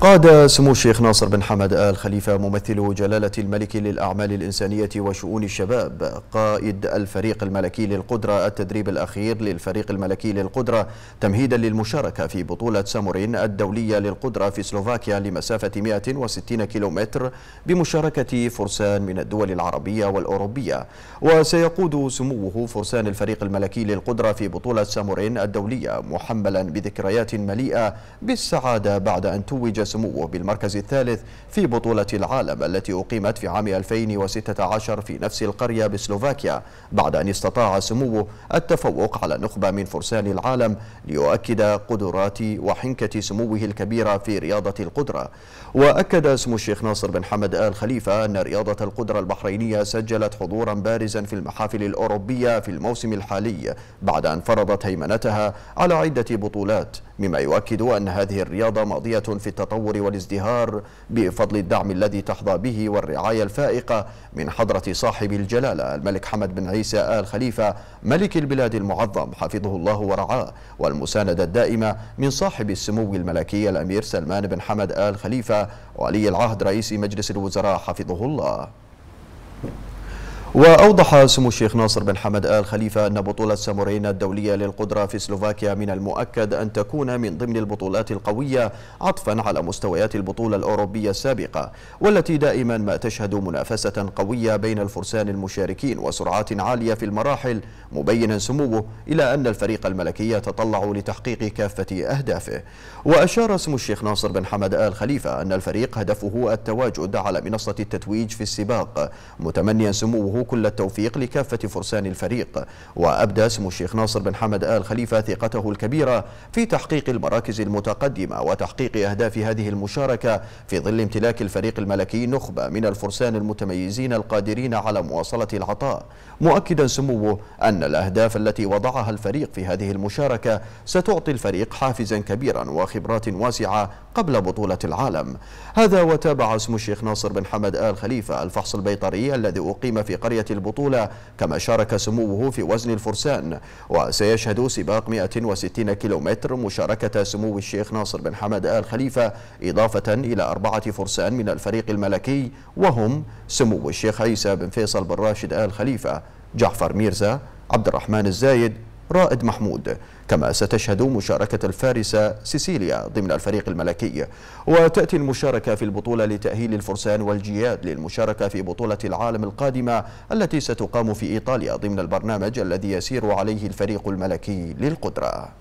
قاد سمو الشيخ ناصر بن حمد آل خليفة ممثل جلالة الملك للأعمال الإنسانية وشؤون الشباب قائد الفريق الملكي للقدرة التدريب الأخير للفريق الملكي للقدرة تمهيدا للمشاركة في بطولة سامورين الدولية للقدرة في سلوفاكيا لمسافة 160 كيلومتر بمشاركة فرسان من الدول العربية والأوروبية وسيقود سموه فرسان الفريق الملكي للقدرة في بطولة سامورين الدولية محملا بذكريات مليئة بالسعادة بعد أن توج سموه بالمركز الثالث في بطولة العالم التي أقيمت في عام 2016 في نفس القرية بسلوفاكيا بعد أن استطاع سموه التفوق على نخبة من فرسان العالم ليؤكد قدرات وحنكة سموه الكبيرة في رياضة القدرة وأكد سمو الشيخ ناصر بن حمد آل خليفة أن رياضة القدرة البحرينية سجلت حضورا بارزا في المحافل الأوروبية في الموسم الحالي بعد أن فرضت هيمنتها على عدة بطولات مما يؤكد أن هذه الرياضة ماضية في التطور والازدهار بفضل الدعم الذي تحظى به والرعاية الفائقة من حضرة صاحب الجلالة الملك حمد بن عيسى آل خليفة ملك البلاد المعظم حفظه الله ورعاه والمساندة الدائمة من صاحب السمو الملكي الأمير سلمان بن حمد آل خليفة ولي العهد رئيس مجلس الوزراء حفظه الله وأوضح سمو الشيخ ناصر بن حمد آل خليفة أن بطولة سامورين الدولية للقدرة في سلوفاكيا من المؤكد أن تكون من ضمن البطولات القوية عطفا على مستويات البطولة الأوروبية السابقة والتي دائما ما تشهد منافسة قوية بين الفرسان المشاركين وسرعات عالية في المراحل مبينا سموه إلى أن الفريق الملكي يتطلع لتحقيق كافة أهدافه وأشار سمو الشيخ ناصر بن حمد آل خليفة أن الفريق هدفه التواجد على منصة التتويج في السباق متمنيا سموه كل التوفيق لكافة فرسان الفريق وأبدى سمو الشيخ ناصر بن حمد آل خليفة ثقته الكبيرة في تحقيق المراكز المتقدمة وتحقيق أهداف هذه المشاركة في ظل امتلاك الفريق الملكي نخبة من الفرسان المتميزين القادرين على مواصلة العطاء مؤكدا سموه أن الأهداف التي وضعها الفريق في هذه المشاركة ستعطي الفريق حافزا كبيرا وخبرات واسعة قبل بطولة العالم هذا وتابع اسم الشيخ ناصر بن حمد آل خليفة الفحص البيطري الذي أقيم في قرية قرية البطولة كما شارك سموه في وزن الفرسان وسيشهد سباق 160 كيلومتر مشاركة سمو الشيخ ناصر بن حمد آل خليفة إضافة إلى أربعة فرسان من الفريق الملكي وهم سمو الشيخ عيسى بن فيصل بن راشد آل خليفة جعفر ميرزا عبد الرحمن الزايد رائد محمود كما ستشهد مشاركة الفارسة سيسيليا ضمن الفريق الملكي وتأتي المشاركة في البطولة لتأهيل الفرسان والجياد للمشاركة في بطولة العالم القادمة التي ستقام في إيطاليا ضمن البرنامج الذي يسير عليه الفريق الملكي للقدرة